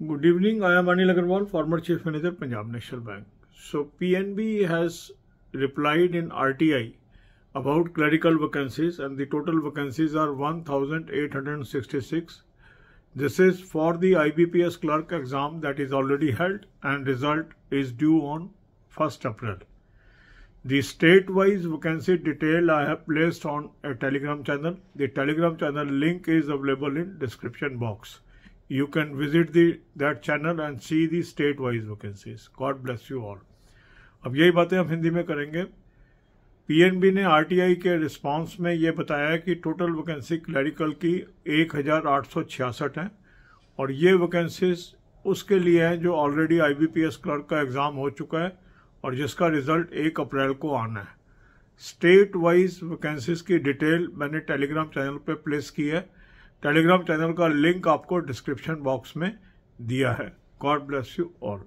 Good evening. I am Anil Agarwal, former Chief Manager, Punjab National Bank. So PNB has replied in RTI about clerical vacancies and the total vacancies are 1866. This is for the IBPS clerk exam that is already held and result is due on 1st April. The state-wise vacancy detail I have placed on a Telegram channel. The Telegram channel link is available in description box. you can visit the that channel and see the state wise vacancies god bless you all अब यही बातें हम हिंदी में करेंगे PNB ने RTI के response में ये बताया कि टोटल वैकेंसी क्लरिकल की एक हैं और ये वैकेंसीज उसके लिए हैं जो ऑलरेडी आईबीपीएस क्लर्क का एग्ज़ाम हो चुका है और जिसका रिज़ल्ट एक अप्रैल को आना है स्टेट वाइज वैकेंसीज की डिटेल मैंने टेलीग्राम चैनल पर प्लेस की है टेलीग्राम चैनल का लिंक आपको डिस्क्रिप्शन बॉक्स में दिया है गॉड ब्लेस यू ऑल